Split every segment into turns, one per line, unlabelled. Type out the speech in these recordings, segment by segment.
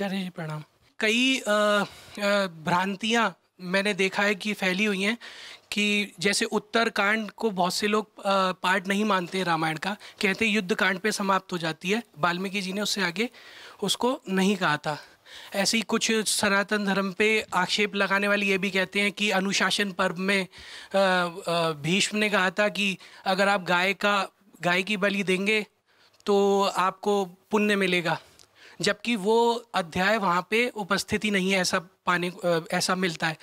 आचार्य जी प्रणाम कई भ्रांतियाँ मैंने देखा है कि फैली हुई हैं कि जैसे उत्तरकांड को बहुत से लोग पार्ट नहीं मानते हैं रामायण का कहते युद्ध कांड पे समाप्त हो जाती है वाल्मीकि जी ने उससे आगे उसको नहीं कहा था ऐसे ही कुछ सनातन धर्म पे आक्षेप लगाने वाली ये भी कहते हैं कि अनुशासन पर्व में भीष्म ने कहा था कि अगर आप गाय का गाय की बलि देंगे तो आपको पुण्य मिलेगा जबकि वो अध्याय वहाँ पे उपस्थिति नहीं है ऐसा पाने ऐसा मिलता है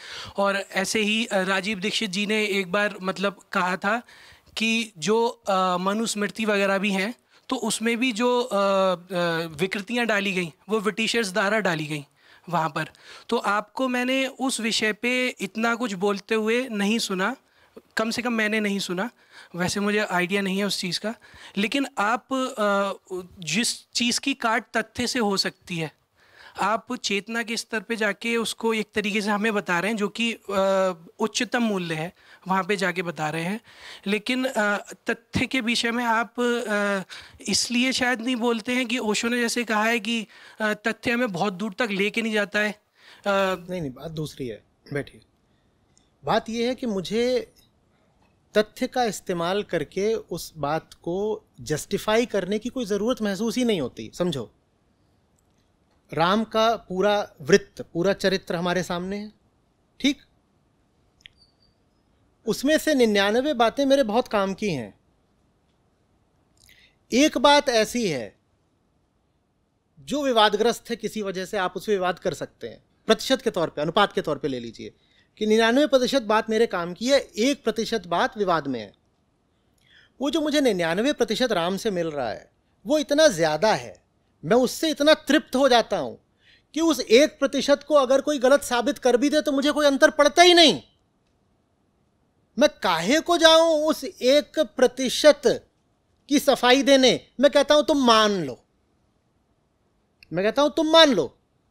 और ऐसे ही राजीव दीक्षित जी ने एक बार मतलब कहा था कि जो मनुस्मृति वगैरह भी हैं तो उसमें भी जो विकृतियाँ डाली गई वो ब्रिटिशर्स द्वारा डाली गई वहाँ पर तो आपको मैंने उस विषय पे इतना कुछ बोलते हुए नहीं सुना कम से कम मैंने नहीं सुना वैसे मुझे आइडिया नहीं है उस चीज़ का लेकिन आप जिस चीज़ की काट तथ्य से हो सकती है आप चेतना के स्तर पे जाके उसको एक तरीके से हमें बता रहे हैं जो कि उच्चतम मूल्य है वहाँ पे जाके बता रहे हैं लेकिन तथ्य के विषय में आप इसलिए शायद नहीं बोलते हैं कि ओशो ने जैसे कहा है कि तथ्य हमें बहुत दूर तक लेके नहीं जाता है नहीं नहीं बात दूसरी है बैठिए
बात यह है कि मुझे तथ्य का इस्तेमाल करके उस बात को जस्टिफाई करने की कोई ज़रूरत महसूस ही नहीं होती समझो राम का पूरा वृत्त पूरा चरित्र हमारे सामने है ठीक उसमें से निन्यानवे बातें मेरे बहुत काम की हैं एक बात ऐसी है जो विवादग्रस्त है किसी वजह से आप उसे विवाद कर सकते हैं प्रतिशत के तौर पे अनुपात के तौर पे ले लीजिए कि निन्यानवे प्रतिशत बात मेरे काम की है एक प्रतिशत बात विवाद में है वो जो मुझे निन्यानवे प्रतिशत राम से मिल रहा है वो इतना ज़्यादा है मैं उससे इतना तृप्त हो जाता हूँ कि उस एक प्रतिशत को अगर कोई गलत साबित कर भी दे तो मुझे कोई अंतर पड़ता ही नहीं मैं काहे को जाऊं उस एक प्रतिशत की सफाई देने मैं कहता हूं तुम मान लो मैं कहता हूं तुम मान लो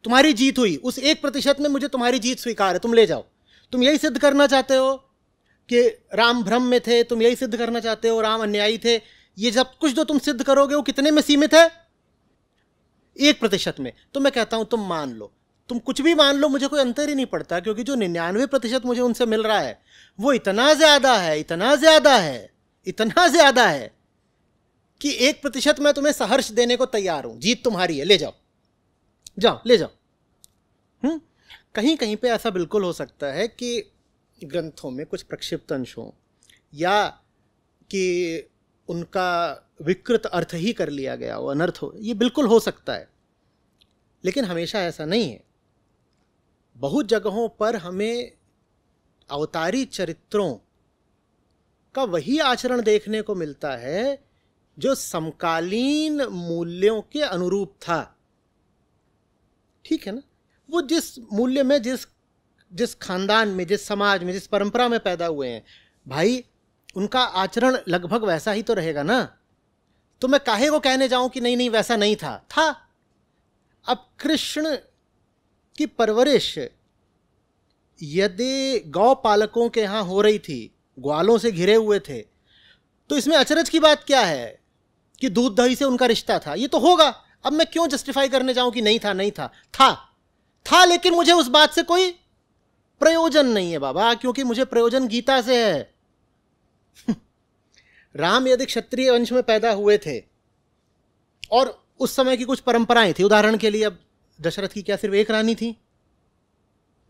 तुम्हारी जीत हुई उस एक प्रतिशत में मुझे तुम्हारी जीत स्वीकार है तुम ले जाओ तुम यही सिद्ध करना चाहते हो कि राम भ्रम में थे तुम यही सिद्ध करना चाहते हो राम अन्यायी थे ये सब कुछ जो तुम सिद्ध करोगे वो कितने में सीमित है एक प्रतिशत में तो मैं कहता हूं तुम मान लो तुम कुछ भी मान लो मुझे कोई अंतर ही नहीं पड़ता क्योंकि जो निन्यानवे प्रतिशत मुझे उनसे मिल रहा है वो इतना ज्यादा है इतना ज्यादा है इतना ज्यादा है कि एक प्रतिशत मैं तुम्हें सहर्ष देने को तैयार हूं जीत तुम्हारी है ले जाओ जाओ ले जाओ हम्म कहीं कहीं पे ऐसा बिल्कुल हो सकता है कि ग्रंथों में कुछ प्रक्षिप्त अंश हों या कि उनका विकृत अर्थ ही कर लिया गया हो अनर्थ हो ये बिल्कुल हो सकता है लेकिन हमेशा ऐसा नहीं है बहुत जगहों पर हमें अवतारी चरित्रों का वही आचरण देखने को मिलता है जो समकालीन मूल्यों के अनुरूप था ठीक है ना वो जिस मूल्य में जिस जिस खानदान में जिस समाज में जिस परंपरा में पैदा हुए हैं भाई उनका आचरण लगभग वैसा ही तो रहेगा ना तो मैं काहे को कहने जाऊं कि नहीं नहीं वैसा नहीं था था अब कृष्ण की परवरिश यदि गौ पालकों के यहाँ हो रही थी ग्वालों से घिरे हुए थे तो इसमें अचरज की बात क्या है कि दूध दही से उनका रिश्ता था ये तो होगा अब मैं क्यों जस्टिफाई करने जाऊं कि नहीं था नहीं था था था लेकिन मुझे उस बात से कोई प्रयोजन नहीं है बाबा क्योंकि मुझे प्रयोजन गीता से है राम यदि क्षत्रिय वंश में पैदा हुए थे और उस समय की कुछ परंपराएं थी उदाहरण के लिए अब दशरथ की क्या सिर्फ एक रानी थी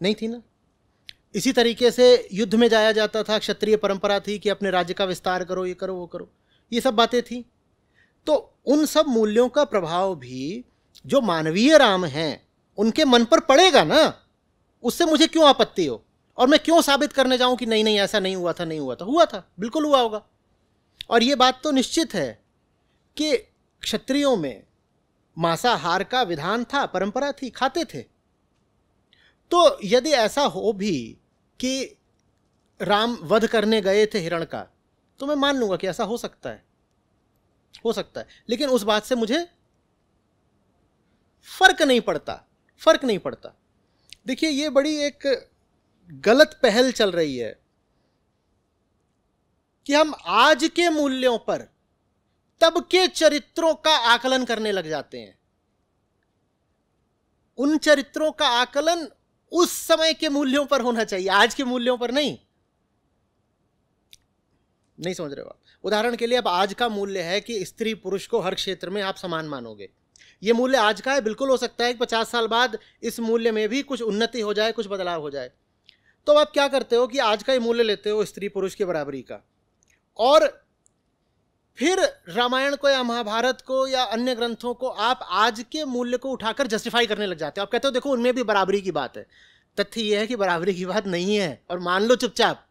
नहीं थी ना इसी तरीके से युद्ध में जाया जाता था क्षत्रिय परंपरा थी कि अपने राज्य का विस्तार करो ये करो वो करो ये सब बातें थी तो उन सब मूल्यों का प्रभाव भी जो मानवीय राम हैं उनके मन पर पड़ेगा ना उससे मुझे क्यों आपत्ति हो और मैं क्यों साबित करने जाऊं कि नहीं नहीं ऐसा नहीं हुआ था नहीं हुआ था हुआ था बिल्कुल हुआ होगा और ये बात तो निश्चित है कि क्षत्रियों में मांसाहार का विधान था परंपरा थी खाते थे तो यदि ऐसा हो भी कि राम वध करने गए थे हिरण का तो मैं मान लूंगा कि ऐसा हो सकता है हो सकता है लेकिन उस बात से मुझे फर्क नहीं पड़ता फ़र्क नहीं पड़ता देखिए ये बड़ी एक गलत पहल चल रही है कि हम आज के मूल्यों पर तब के चरित्रों का आकलन करने लग जाते हैं उन चरित्रों का आकलन उस समय के मूल्यों पर होना चाहिए आज के मूल्यों पर नहीं नहीं समझ रहे हो आप उदाहरण के लिए अब आज का मूल्य है कि स्त्री पुरुष को हर क्षेत्र में आप समान मानोगे ये मूल्य आज का है बिल्कुल हो सकता है कि पचास साल बाद इस मूल्य में भी कुछ उन्नति हो जाए कुछ बदलाव हो जाए तो आप क्या करते हो कि आज का ये मूल्य लेते हो स्त्री पुरुष की बराबरी का और फिर रामायण को या महाभारत को या अन्य ग्रंथों को आप आज के मूल्य को उठाकर जस्टिफाई करने लग जाते हो आप कहते हो देखो उनमें भी बराबरी की बात है तथ्य यह है कि बराबरी की बात नहीं है और मान लो चुपचाप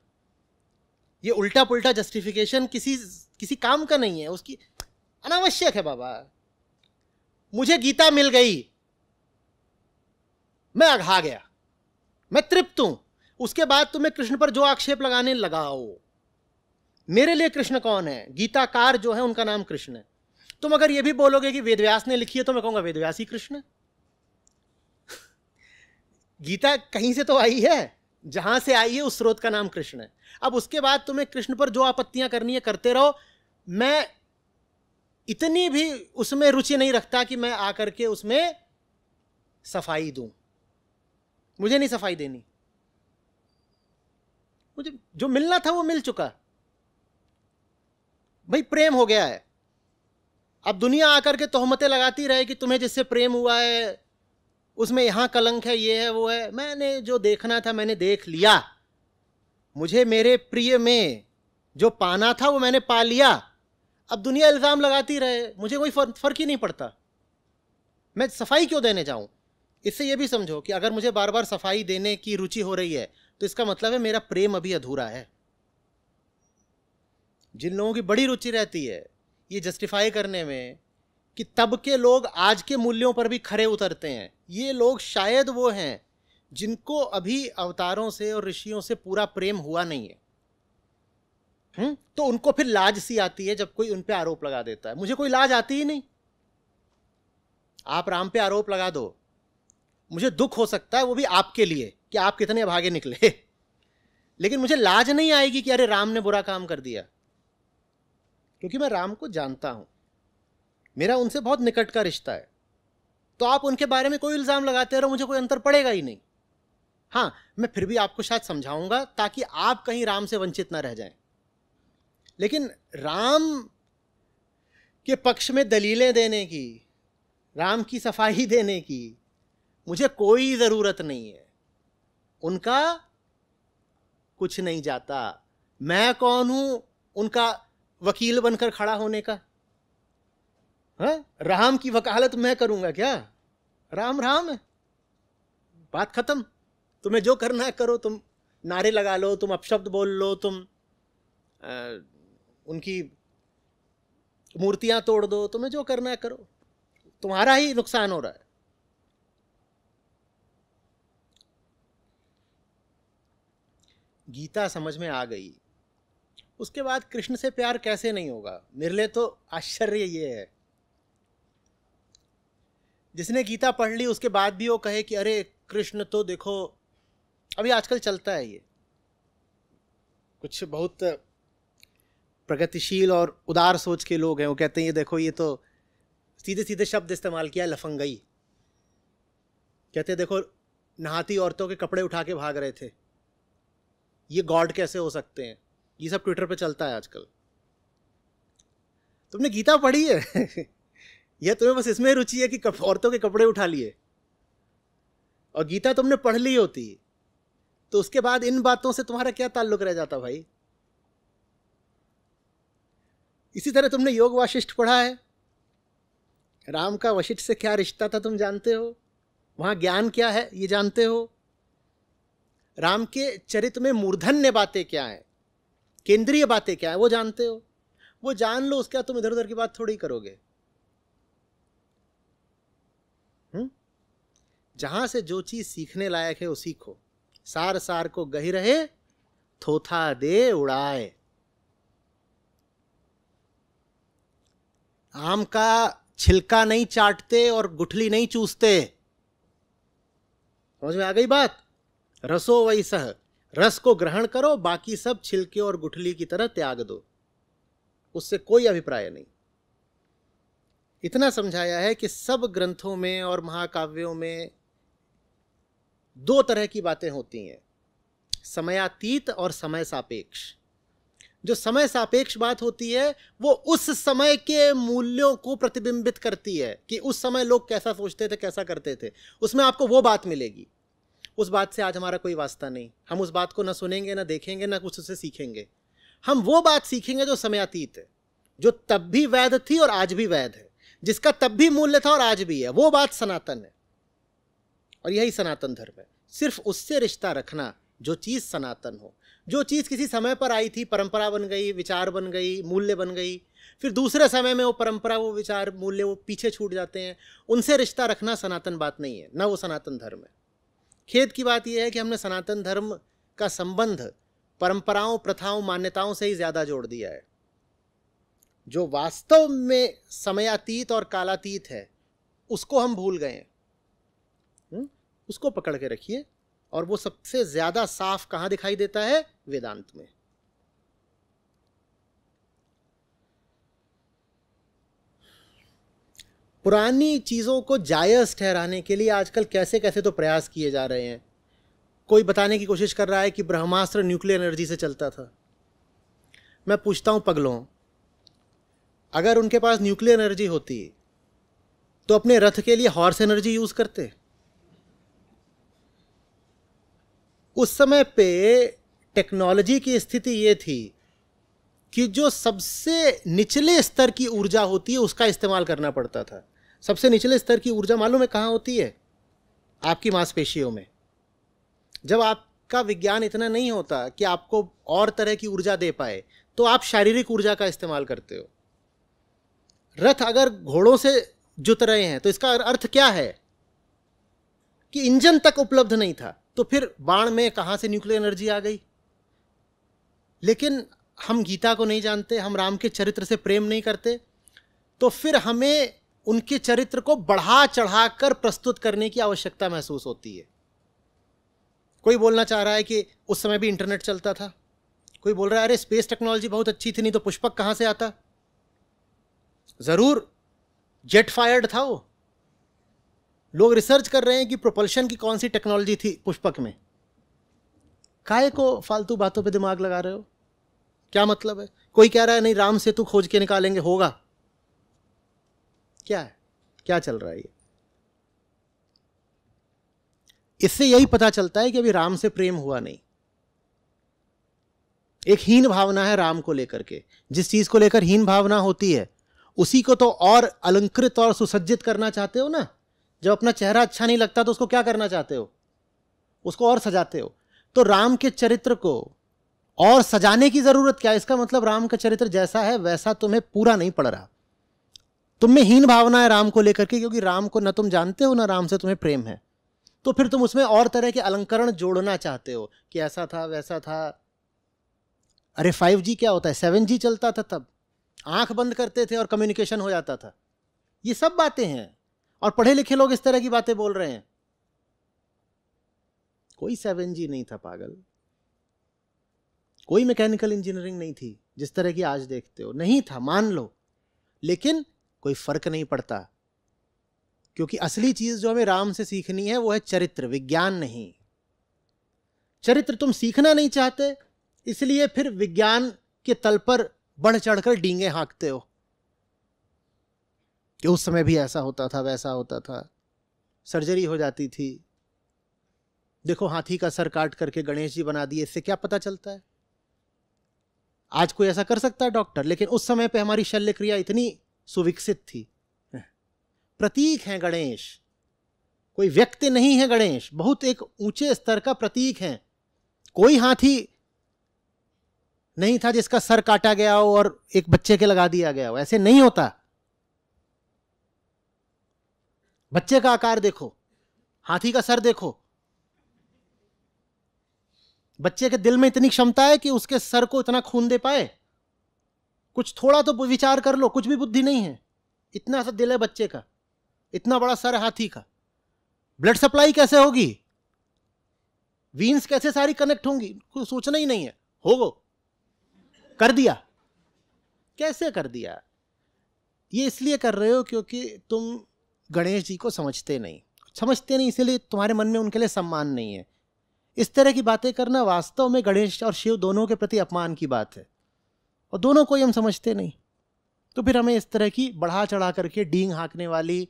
ये उल्टा पुल्टा जस्टिफिकेशन किसी किसी काम का नहीं है उसकी अनावश्यक है बाबा मुझे गीता मिल गई मैं अघा गया मैं तृप्त हूं उसके बाद तुम्हें कृष्ण पर जो आक्षेप लगाने लगाओ मेरे लिए कृष्ण कौन है गीताकार जो है उनका नाम कृष्ण है तुम अगर यह भी बोलोगे कि वेदव्यास ने लिखी है तो मैं कहूंगा वेदव्यास ही कृष्ण गीता कहीं से तो आई है जहां से आई है उस स्रोत का नाम कृष्ण है अब उसके बाद तुम्हें कृष्ण पर जो आपत्तियां करनी है करते रहो मैं इतनी भी उसमें रुचि नहीं रखता कि मैं आकर के उसमें सफाई दूं मुझे नहीं सफाई देनी मुझे जो मिलना था वो मिल चुका भाई प्रेम हो गया है अब दुनिया आकर के तोहमतें लगाती रहे कि तुम्हें जिससे प्रेम हुआ है उसमें यहां कलंक है ये है वो है मैंने जो देखना था मैंने देख लिया मुझे मेरे प्रिय में जो पाना था वो मैंने पा लिया अब दुनिया इल्ज़ाम लगाती रहे मुझे कोई फ़र्क ही नहीं पड़ता मैं सफाई क्यों देने जाऊँ इससे ये भी समझो कि अगर मुझे बार बार सफाई देने की रुचि हो रही है तो इसका मतलब है मेरा प्रेम अभी अधूरा है जिन लोगों की बड़ी रुचि रहती है ये जस्टिफाई करने में कि तब के लोग आज के मूल्यों पर भी खड़े उतरते हैं ये लोग शायद वो हैं जिनको अभी अवतारों से और ऋषियों से पूरा प्रेम हुआ नहीं है हुँ? तो उनको फिर लाज सी आती है जब कोई उन पर आरोप लगा देता है मुझे कोई लाज आती ही नहीं आप राम पे आरोप लगा दो मुझे दुख हो सकता है वो भी आपके लिए कि आप कितने भागे निकले लेकिन मुझे लाज नहीं आएगी कि अरे राम ने बुरा काम कर दिया क्योंकि मैं राम को जानता हूं मेरा उनसे बहुत निकट का रिश्ता है तो आप उनके बारे में कोई इल्ज़ाम लगाते रहो मुझे कोई अंतर पड़ेगा ही नहीं हाँ मैं फिर भी आपको शायद समझाऊंगा ताकि आप कहीं राम से वंचित ना रह जाएं लेकिन राम के पक्ष में दलीलें देने की राम की सफाई देने की मुझे कोई ज़रूरत नहीं है उनका कुछ नहीं जाता मैं कौन हूं उनका वकील बनकर खड़ा होने का हा? राम की वकालत मैं करूंगा क्या राम राम है बात खत्म तुम्हें जो करना है करो तुम नारे लगा लो तुम अपशब्द बोल लो तुम आ, उनकी मूर्तियां तोड़ दो तुम्हें जो करना है करो तुम्हारा ही नुकसान हो रहा है गीता समझ में आ गई उसके बाद कृष्ण से प्यार कैसे नहीं होगा मेरे लिए तो आश्चर्य ये है जिसने गीता पढ़ ली उसके बाद भी वो कहे कि अरे कृष्ण तो देखो अभी आजकल चलता है ये कुछ बहुत प्रगतिशील और उदार सोच के लोग हैं वो कहते हैं ये देखो ये तो सीधे सीधे शब्द इस्तेमाल किया लफंगई कहते हैं देखो नहाती औरतों के कपड़े उठा के भाग रहे थे ये गॉड कैसे हो सकते हैं ये सब ट्विटर पे चलता है आजकल तुमने गीता पढ़ी है यह तुम्हें बस इसमें रुचि है कि औरतों के कपड़े उठा लिए और गीता तुमने पढ़ ली होती तो उसके बाद इन बातों से तुम्हारा क्या ताल्लुक रह जाता भाई इसी तरह तुमने योग वाशिष्ठ पढ़ा है राम का वशिष्ठ से क्या रिश्ता था तुम जानते हो वहाँ ज्ञान क्या है ये जानते हो राम के चरित्र में मूर्धन्य बातें क्या हैं केंद्रीय बातें क्या हैं वो जानते हो वो जान लो उसके बाद तुम इधर उधर की बात थोड़ी करोगे जहां हम्म? जहाँ से जो चीज़ सीखने लायक है उसी को सार सार को गही रहे थोथा दे उड़ाए आम का छिलका नहीं चाटते और गुठली नहीं चूसते समझ में आ गई बात रसो वही सह रस को ग्रहण करो बाकी सब छिलके और गुठली की तरह त्याग दो उससे कोई अभिप्राय नहीं इतना समझाया है कि सब ग्रंथों में और महाकाव्यों में दो तरह की बातें होती हैं समयातीत और समय सापेक्ष जो समय सापेक्ष बात होती है वो उस समय के मूल्यों को प्रतिबिंबित करती है कि उस समय लोग कैसा सोचते थे कैसा करते थे उसमें आपको वो बात मिलेगी उस बात से आज हमारा कोई वास्ता नहीं हम उस बात को ना सुनेंगे ना देखेंगे ना कुछ उससे सीखेंगे हम वो बात सीखेंगे जो समयातीत है जो तब भी वैध थी और आज भी वैध है जिसका तब भी मूल्य था और आज भी है वो बात सनातन है और यही सनातन धर्म है सिर्फ उससे रिश्ता रखना जो चीज़ सनातन हो जो चीज़ किसी समय पर आई थी परंपरा बन गई विचार बन गई मूल्य बन गई फिर दूसरे समय में वो परंपरा वो विचार मूल्य वो पीछे छूट जाते हैं उनसे रिश्ता रखना सनातन बात नहीं है ना वो सनातन धर्म है खेद की बात यह है कि हमने सनातन धर्म का संबंध परंपराओं प्रथाओं मान्यताओं से ही ज़्यादा जोड़ दिया है जो वास्तव में समयातीत और कालातीत है उसको हम भूल गए हैं हम्म? उसको पकड़ के रखिए और वो सबसे ज्यादा साफ कहां दिखाई देता है वेदांत में पुरानी चीज़ों को जायज़ ठहराने के लिए आजकल कैसे कैसे तो प्रयास किए जा रहे हैं कोई बताने की कोशिश कर रहा है कि ब्रह्मास्त्र न्यूक्लियर एनर्जी से चलता था मैं पूछता हूं पगलों अगर उनके पास न्यूक्लियर एनर्जी होती तो अपने रथ के लिए हॉर्स एनर्जी यूज़ करते उस समय पे टेक्नोलॉजी की स्थिति ये थी कि जो सबसे निचले स्तर की ऊर्जा होती है उसका इस्तेमाल करना पड़ता था सबसे निचले स्तर की ऊर्जा मालूम है कहाँ होती है आपकी मांसपेशियों में जब आपका विज्ञान इतना नहीं होता कि आपको और तरह की ऊर्जा दे पाए तो आप शारीरिक ऊर्जा का इस्तेमाल करते हो रथ अगर घोड़ों से जुत रहे हैं तो इसका अर्थ क्या है कि इंजन तक उपलब्ध नहीं था तो फिर बाण में कहाँ से न्यूक्लियर एनर्जी आ गई लेकिन हम गीता को नहीं जानते हम राम के चरित्र से प्रेम नहीं करते तो फिर हमें उनके चरित्र को बढ़ा चढ़ा कर प्रस्तुत करने की आवश्यकता महसूस होती है कोई बोलना चाह रहा है कि उस समय भी इंटरनेट चलता था कोई बोल रहा है अरे स्पेस टेक्नोलॉजी बहुत अच्छी थी नहीं तो पुष्पक कहाँ से आता ज़रूर जेट फायर्ड था वो लोग रिसर्च कर रहे हैं कि प्रोपल्शन की कौन सी टेक्नोलॉजी थी पुष्पक में काय को फालतू बातों पे दिमाग लगा रहे हो क्या मतलब है कोई कह रहा है नहीं राम सेतु खोज के निकालेंगे होगा क्या है क्या चल रहा है ये इससे यही पता चलता है कि अभी राम से प्रेम हुआ नहीं एक हीन भावना है राम को लेकर के जिस चीज को लेकर हीन भावना होती है उसी को तो और अलंकृत और सुसज्जित करना चाहते हो ना जब अपना चेहरा अच्छा नहीं लगता तो उसको क्या करना चाहते हो उसको और सजाते हो तो राम के चरित्र को और सजाने की जरूरत क्या इसका मतलब राम का चरित्र जैसा है वैसा तुम्हें पूरा नहीं पड़ रहा तुम में हीन भावना है राम को लेकर के क्योंकि राम को ना तुम जानते हो ना राम से तुम्हें प्रेम है तो फिर तुम उसमें और तरह के अलंकरण जोड़ना चाहते हो कि ऐसा था वैसा था अरे फाइव जी क्या होता है सेवन जी चलता था तब आंख बंद करते थे और कम्युनिकेशन हो जाता था ये सब बातें हैं और पढ़े लिखे लोग इस तरह की बातें बोल रहे हैं कोई सेवन जी नहीं था पागल कोई मैकेनिकल इंजीनियरिंग नहीं थी जिस तरह की आज देखते हो नहीं था मान लो लेकिन कोई फर्क नहीं पड़ता क्योंकि असली चीज जो हमें राम से सीखनी है वो है चरित्र विज्ञान नहीं चरित्र तुम सीखना नहीं चाहते इसलिए फिर विज्ञान के तल पर बढ़ चढ़कर डींगे हाँकते हो कि उस समय भी ऐसा होता था वैसा होता था सर्जरी हो जाती थी देखो हाथी का सर काट करके गणेश जी बना दिए इससे क्या पता चलता है आज कोई ऐसा कर सकता है डॉक्टर लेकिन उस समय पे हमारी शल्य क्रिया इतनी सुविकसित थी प्रतीक हैं गणेश कोई व्यक्ति नहीं है गणेश बहुत एक ऊंचे स्तर का प्रतीक है कोई हाथी नहीं था जिसका सर काटा गया हो और एक बच्चे के लगा दिया गया हो ऐसे नहीं होता बच्चे का आकार देखो हाथी का सर देखो बच्चे के दिल में इतनी क्षमता है कि उसके सर को इतना खून दे पाए कुछ थोड़ा तो विचार कर लो कुछ भी बुद्धि नहीं है इतना सा दिल है बच्चे का इतना बड़ा सर हाथी का ब्लड सप्लाई कैसे होगी वीन्स कैसे सारी कनेक्ट होंगी कुछ सोचना ही नहीं है हो गो कर दिया कैसे कर दिया ये इसलिए कर रहे हो क्योंकि तुम गणेश जी को समझते नहीं समझते नहीं इसीलिए तुम्हारे मन में उनके लिए सम्मान नहीं है इस तरह की बातें करना वास्तव में गणेश और शिव दोनों के प्रति अपमान की बात है और दोनों को ही हम समझते नहीं तो फिर हमें इस तरह की बढ़ा चढ़ा करके डींग हाँकने वाली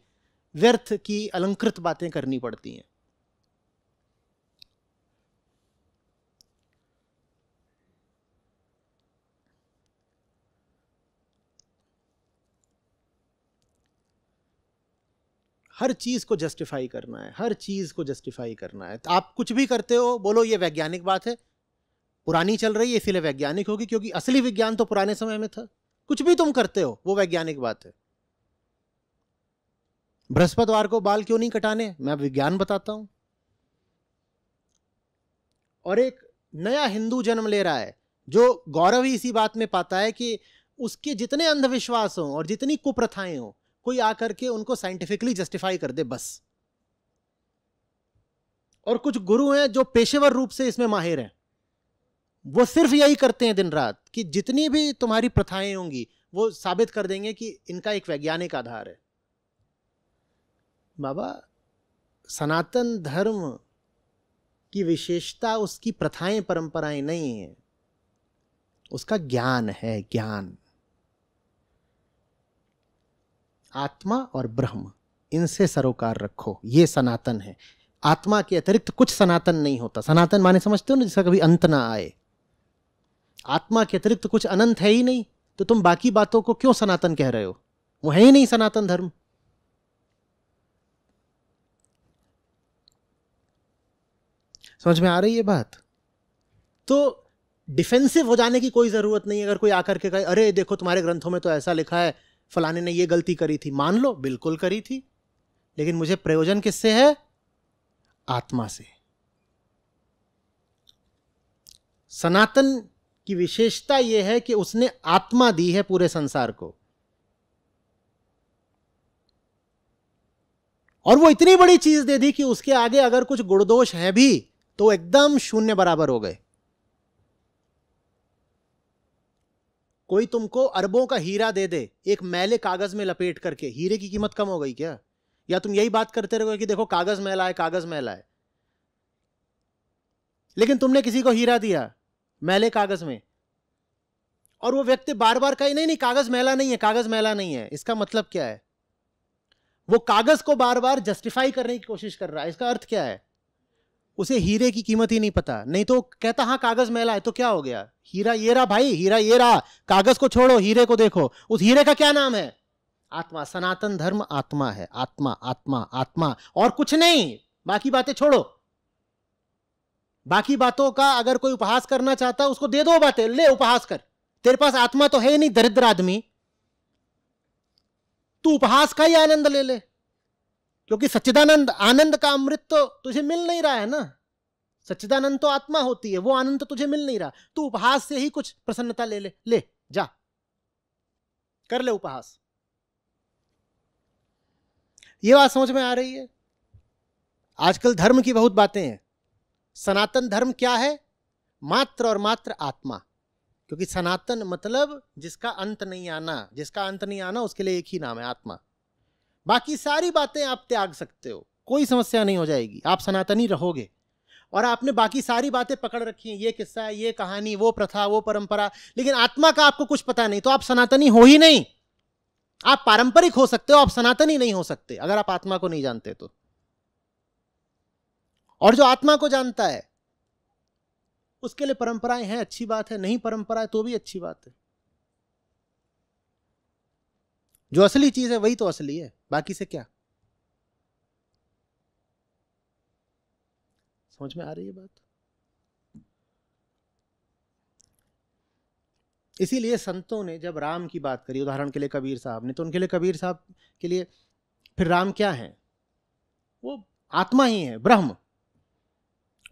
व्यर्थ की अलंकृत बातें करनी पड़ती हैं हर चीज़ को जस्टिफाई करना है हर चीज़ को जस्टिफाई करना है तो आप कुछ भी करते हो बोलो ये वैज्ञानिक बात है पुरानी चल रही है इसीलिए वैज्ञानिक होगी क्योंकि असली विज्ञान तो पुराने समय में था कुछ भी तुम करते हो वो वैज्ञानिक बात है बृहस्पतिवार को बाल क्यों नहीं कटाने मैं विज्ञान बताता हूं और एक नया हिंदू जन्म ले रहा है जो गौरव ही इसी बात में पाता है कि उसके जितने अंधविश्वास हों और जितनी कुप्रथाएं हों कोई आकर के उनको साइंटिफिकली जस्टिफाई कर दे बस और कुछ गुरु हैं जो पेशेवर रूप से इसमें माहिर हैं वो सिर्फ यही करते हैं दिन रात कि जितनी भी तुम्हारी प्रथाएं होंगी वो साबित कर देंगे कि इनका एक वैज्ञानिक आधार है बाबा सनातन धर्म की विशेषता उसकी प्रथाएं परंपराएं नहीं है उसका ज्ञान है ज्ञान आत्मा और ब्रह्म इनसे सरोकार रखो ये सनातन है आत्मा के अतिरिक्त कुछ सनातन नहीं होता सनातन माने समझते हो ना जिसका कभी अंत ना आए आत्मा के अतिरिक्त कुछ अनंत है ही नहीं तो तुम बाकी बातों को क्यों सनातन कह रहे हो वो है ही नहीं सनातन धर्म समझ में आ रही है बात तो डिफेंसिव हो जाने की कोई ज़रूरत नहीं अगर कोई आकर के कहे अरे देखो तुम्हारे ग्रंथों में तो ऐसा लिखा है फलाने ने ये गलती करी थी मान लो बिल्कुल करी थी लेकिन मुझे प्रयोजन किससे है आत्मा से सनातन की विशेषता यह है कि उसने आत्मा दी है पूरे संसार को और वो इतनी बड़ी चीज दे दी कि उसके आगे अगर कुछ गुणदोष है भी तो एकदम शून्य बराबर हो गए कोई तुमको अरबों का हीरा दे दे एक मैले कागज में लपेट करके हीरे की कीमत कम हो गई क्या या तुम यही बात करते रहोगे कि देखो कागज मैला है कागज मैला है लेकिन तुमने किसी को हीरा दिया मैले कागज में और वो व्यक्ति बार बार कहे नहीं नहीं कागज मैला नहीं है कागज मैला नहीं है इसका मतलब क्या है वो कागज को बार बार जस्टिफाई करने की कोशिश कर रहा है इसका अर्थ क्या है उसे हीरे की कीमत ही नहीं पता नहीं तो कहता हाँ कागज मेला है तो क्या हो गया हीरा ये रहा भाई हीरा ये रहा कागज को छोड़ो हीरे को देखो उस हीरे का क्या नाम है आत्मा सनातन धर्म आत्मा है आत्मा आत्मा आत्मा और कुछ नहीं बाकी बातें छोड़ो बाकी बातों का अगर कोई उपहास करना चाहता उसको दे दो बातें ले उपहास कर तेरे पास आत्मा तो है ही नहीं दरिद्र आदमी तू उपहास का ही आनंद ले ले क्योंकि सच्चिदानंद आनंद का अमृत तो तुझे मिल नहीं रहा है ना सच्चिदानंद तो आत्मा होती है वो आनंद तो तुझे मिल नहीं रहा तू उपहास से ही कुछ प्रसन्नता ले ले ले जा कर ले उपहास ये बात समझ में आ रही है आजकल धर्म की बहुत बातें हैं सनातन धर्म क्या है मात्र और मात्र आत्मा क्योंकि सनातन मतलब जिसका अंत नहीं आना जिसका अंत नहीं आना उसके लिए एक ही नाम है आत्मा बाकी सारी बातें आप त्याग सकते हो कोई समस्या नहीं हो जाएगी आप सनातनी रहोगे और आपने बाकी सारी बातें पकड़ रखी हैं ये किस्सा है ये कहानी वो प्रथा वो परंपरा लेकिन आत्मा का आपको कुछ पता नहीं तो आप सनातनी हो ही नहीं आप पारंपरिक हो सकते हो आप सनातनी नहीं हो सकते अगर आप आत्मा को नहीं जानते तो और जो आत्मा को जानता है उसके लिए परंपराएं हैं अच्छी बात है नहीं परंपरा है तो भी अच्छी बात है जो असली चीज़ है वही तो असली है बाकी से क्या समझ में आ रही है बात इसीलिए संतों ने जब राम की बात करी उदाहरण के लिए कबीर साहब ने तो उनके लिए कबीर साहब के लिए फिर राम क्या है वो आत्मा ही है ब्रह्म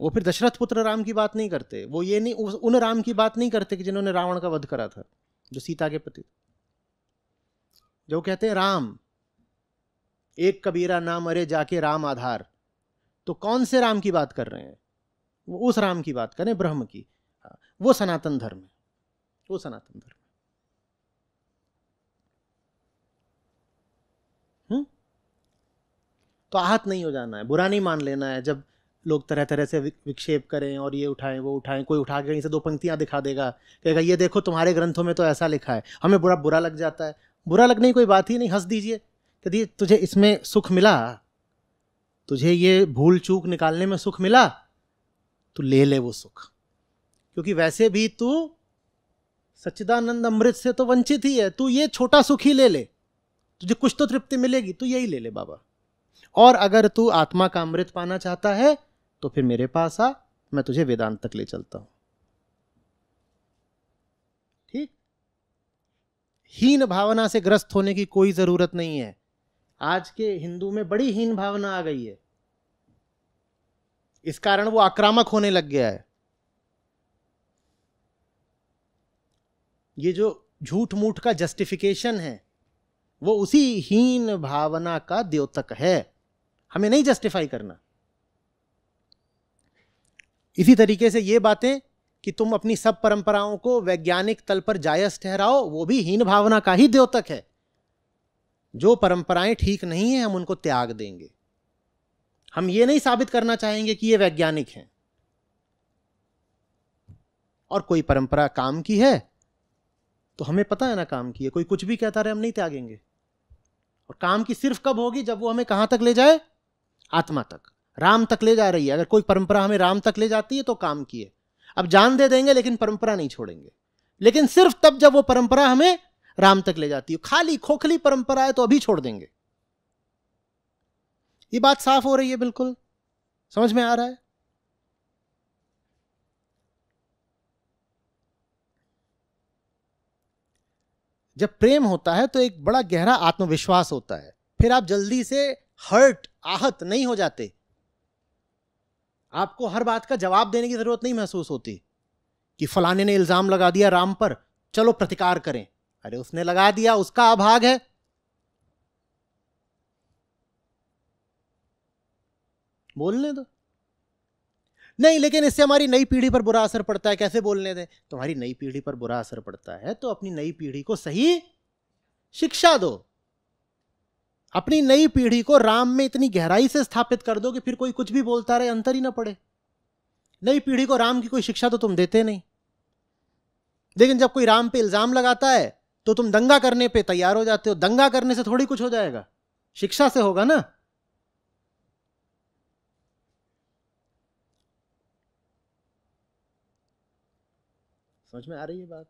वो फिर दशरथ पुत्र राम की बात नहीं करते वो ये नहीं उन राम की बात नहीं करते कि जिन्होंने रावण का वध करा था जो सीता के पति थे जो कहते हैं राम एक कबीरा नाम अरे जाके राम आधार तो कौन से राम की बात कर रहे हैं वो उस राम की बात करें ब्रह्म की हाँ, वो सनातन धर्म है वो सनातन धर्म है हम्म? तो आहत नहीं हो जाना है बुरा नहीं मान लेना है जब लोग तरह तरह से विक्षेप करें और ये उठाएं वो उठाएं कोई उठा के कहीं से दो पंक्तियां दिखा देगा कहेगा ये देखो तुम्हारे ग्रंथों में तो ऐसा लिखा है हमें बुरा बुरा लग जाता है बुरा लगने की कोई बात ही नहीं हंस दीजिए यदि तुझे इसमें सुख मिला तुझे ये भूल चूक निकालने में सुख मिला तो ले ले वो सुख क्योंकि वैसे भी तू सच्चिदानंद अमृत से तो वंचित ही है तू ये छोटा सुख ही ले ले तुझे कुछ तो तृप्ति मिलेगी तू यही ले ले बाबा और अगर तू आत्मा का अमृत पाना चाहता है तो फिर मेरे पास आ मैं तुझे वेदांत तक ले चलता हूँ हीन भावना से ग्रस्त होने की कोई ज़रूरत नहीं है आज के हिंदू में बड़ी हीन भावना आ गई है इस कारण वो आक्रामक होने लग गया है ये जो झूठ मूठ का जस्टिफिकेशन है वो उसी हीन भावना का द्योतक है हमें नहीं जस्टिफाई करना इसी तरीके से ये बातें कि तुम अपनी सब परंपराओं को वैज्ञानिक तल पर जायज ठहराओ वो भी हीन भावना का ही द्योतक है जो परंपराएं ठीक नहीं है हम उनको त्याग देंगे हम ये नहीं साबित करना चाहेंगे कि ये वैज्ञानिक हैं और कोई परंपरा काम की है तो हमें पता है ना काम की है कोई कुछ भी कहता रहे हम नहीं त्यागेंगे और काम की सिर्फ कब होगी जब वो हमें कहां तक ले जाए आत्मा तक राम तक ले जा रही है अगर कोई परंपरा हमें राम तक ले जाती है तो काम की है अब जान दे देंगे लेकिन परंपरा नहीं छोड़ेंगे लेकिन सिर्फ तब जब वो परंपरा हमें राम तक ले जाती है खाली खोखली परंपरा है तो अभी छोड़ देंगे ये बात साफ हो रही है बिल्कुल समझ में आ रहा है जब प्रेम होता है तो एक बड़ा गहरा आत्मविश्वास होता है फिर आप जल्दी से हर्ट आहत नहीं हो जाते आपको हर बात का जवाब देने की जरूरत नहीं महसूस होती कि फलाने ने इल्जाम लगा दिया राम पर चलो प्रतिकार करें अरे उसने लगा दिया उसका अभाग है बोलने दो नहीं लेकिन इससे हमारी नई पीढ़ी पर बुरा असर पड़ता है कैसे बोलने दें तुम्हारी नई पीढ़ी पर बुरा असर पड़ता है तो अपनी नई पीढ़ी को सही शिक्षा दो अपनी नई पीढ़ी को राम में इतनी गहराई से स्थापित कर दो कि फिर कोई कुछ भी बोलता रहे अंतर ही ना पड़े नई पीढ़ी को राम की कोई शिक्षा तो तुम देते नहीं लेकिन जब कोई राम पे इल्जाम लगाता है तो तुम दंगा करने पे तैयार हो जाते हो दंगा करने से थोड़ी कुछ हो जाएगा शिक्षा से होगा ना समझ में आ रही है बात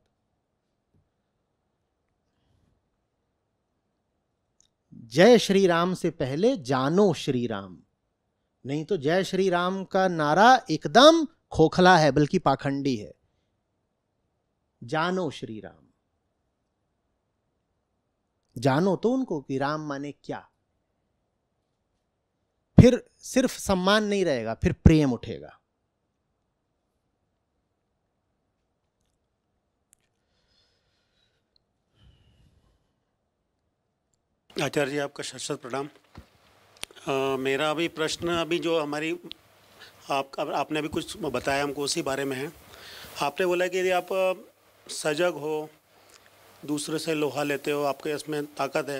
जय श्री राम से पहले जानो श्री राम नहीं तो जय श्री राम का नारा एकदम खोखला है बल्कि पाखंडी है जानो श्री राम जानो तो उनको कि राम माने क्या फिर सिर्फ सम्मान नहीं रहेगा फिर प्रेम उठेगा
आचार्य जी आपका शत शत प्रणाम मेरा अभी प्रश्न अभी जो हमारी आप आपने अभी कुछ बताया हमको उसी बारे में है आपने बोला कि यदि आप सजग हो दूसरे से लोहा लेते हो आपके इसमें ताकत है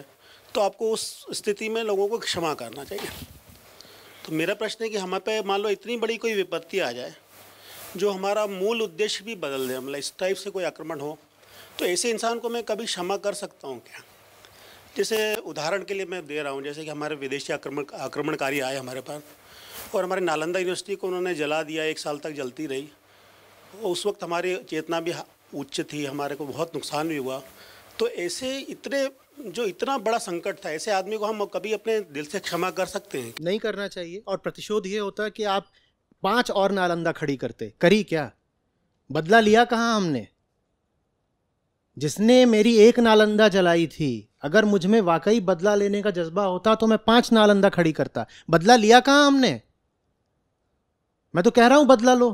तो आपको उस स्थिति में लोगों को क्षमा करना चाहिए तो मेरा प्रश्न है कि हमारे पे मान लो इतनी बड़ी कोई विपत्ति आ जाए जो हमारा मूल उद्देश्य भी बदल दे मतलब इस टाइप से कोई आक्रमण हो तो ऐसे इंसान को मैं कभी क्षमा कर सकता हूँ क्या जैसे उदाहरण के लिए मैं दे रहा हूँ जैसे कि हमारे विदेशी आक्रमण आक्रमणकारी आए हमारे पास और हमारे नालंदा यूनिवर्सिटी को उन्होंने जला दिया एक साल तक जलती रही उस वक्त हमारी चेतना भी उच्च थी हमारे को बहुत नुकसान भी हुआ तो ऐसे इतने जो इतना बड़ा संकट था ऐसे आदमी को हम कभी अपने दिल से क्षमा कर सकते हैं नहीं करना चाहिए और प्रतिशोध ये होता कि आप पांच और नालंदा खड़ी करते करी क्या बदला
लिया कहाँ हमने जिसने मेरी एक नालंदा जलाई थी अगर मुझ में वाकई बदला लेने का जज्बा होता तो मैं पांच नालंदा खड़ी करता बदला लिया कहां हमने मैं तो कह रहा हूं बदला लो